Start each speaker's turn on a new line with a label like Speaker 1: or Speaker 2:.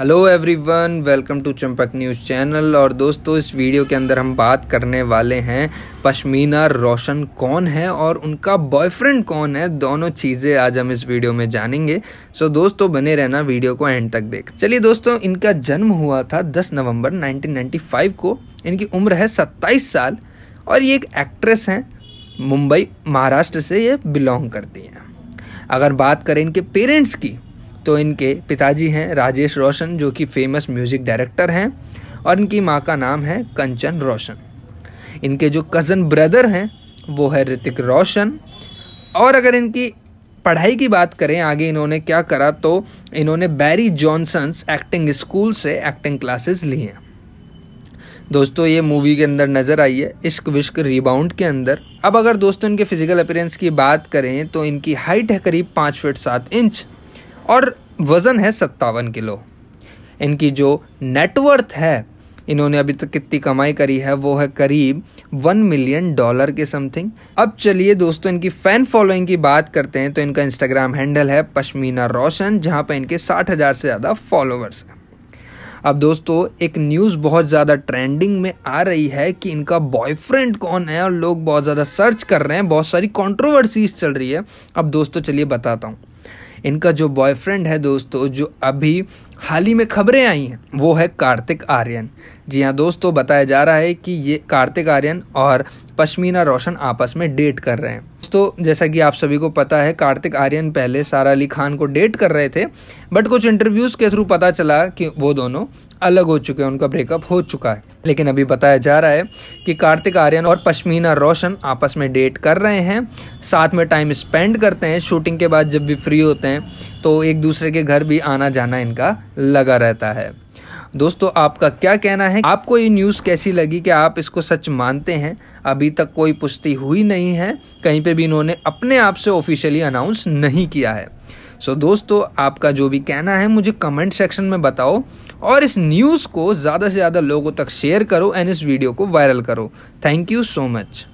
Speaker 1: hello everyone welcome to Champak news channel और दोस्तों इस वीडियो के अंदर हम बात करने वाले हैं पश्मीना रोशन कौन है और उनका बॉयफ्रेंड कौन है दोनों चीज़ें आज हम इस वीडियो में जानेंगे सो दोस्तों बने रहना वीडियो को एंड तक देख चलिए दोस्तों इनका जन्म हुआ था 10 नवंबर 1995 को इनकी उम्र है सत्ताईस साल और ये एक एक्ट्रेस हैं मुंबई महाराष्ट्र से ये बिलोंग करती हैं अगर बात करें इनके पेरेंट्स की तो इनके पिताजी हैं राजेश रोशन जो कि फेमस म्यूज़िक डायरेक्टर हैं और इनकी माँ का नाम है कंचन रोशन इनके जो कज़न ब्रदर हैं वो है ऋतिक रोशन और अगर इनकी पढ़ाई की बात करें आगे इन्होंने क्या करा तो इन्होंने बैरी जॉनसन्स एक्टिंग स्कूल से एक्टिंग क्लासेस ली हैं दोस्तों ये मूवी के अंदर नज़र आई है इश्क विश्क रिबाउंड के अंदर अब अगर दोस्तों इनके फिजिकल अपीरेंस की बात करें तो इनकी हाइट है करीब पाँच फिट सात इंच और वज़न है सत्तावन किलो इनकी जो नेटवर्थ है इन्होंने अभी तक कितनी कमाई करी है वो है करीब वन मिलियन डॉलर के समथिंग अब चलिए दोस्तों इनकी फ़ैन फॉलोइंग की बात करते हैं तो इनका इंस्टाग्राम हैंडल है पश्मीना रोशन जहाँ पर इनके साठ हज़ार से ज़्यादा फॉलोअर्स हैं अब दोस्तों एक न्यूज़ बहुत ज़्यादा ट्रेंडिंग में आ रही है कि इनका बॉयफ्रेंड कौन है और लोग बहुत ज़्यादा सर्च कर रहे हैं बहुत सारी कॉन्ट्रोवर्सीज चल रही है अब दोस्तों चलिए बताता हूँ इनका जो बॉयफ्रेंड है दोस्तों जो अभी हाल ही में खबरें आई हैं वो है कार्तिक आर्यन जी हाँ दोस्तों बताया जा रहा है कि ये कार्तिक आर्यन और पश्मीना रोशन आपस में डेट कर रहे हैं दोस्तों जैसा कि आप सभी को पता है कार्तिक आर्यन पहले सारा अली खान को डेट कर रहे थे बट कुछ इंटरव्यूज़ के थ्रू पता चला कि वो दोनों अलग हो चुके हैं उनका ब्रेकअप हो चुका है लेकिन अभी बताया जा रहा है कि कार्तिक आर्यन और पश्मीना रोशन आपस में डेट कर रहे हैं साथ में टाइम स्पेंड करते हैं शूटिंग के बाद जब भी फ्री होते हैं तो एक दूसरे के घर भी आना जाना इनका लगा रहता है दोस्तों आपका क्या कहना है आपको ये न्यूज़ कैसी लगी कि आप इसको सच मानते हैं अभी तक कोई पुष्टि हुई नहीं है कहीं पे भी इन्होंने अपने आप से ऑफिशियली अनाउंस नहीं किया है सो so, दोस्तों आपका जो भी कहना है मुझे कमेंट सेक्शन में बताओ और इस न्यूज़ को ज़्यादा से ज़्यादा लोगों तक शेयर करो एंड इस वीडियो को वायरल करो थैंक यू सो मच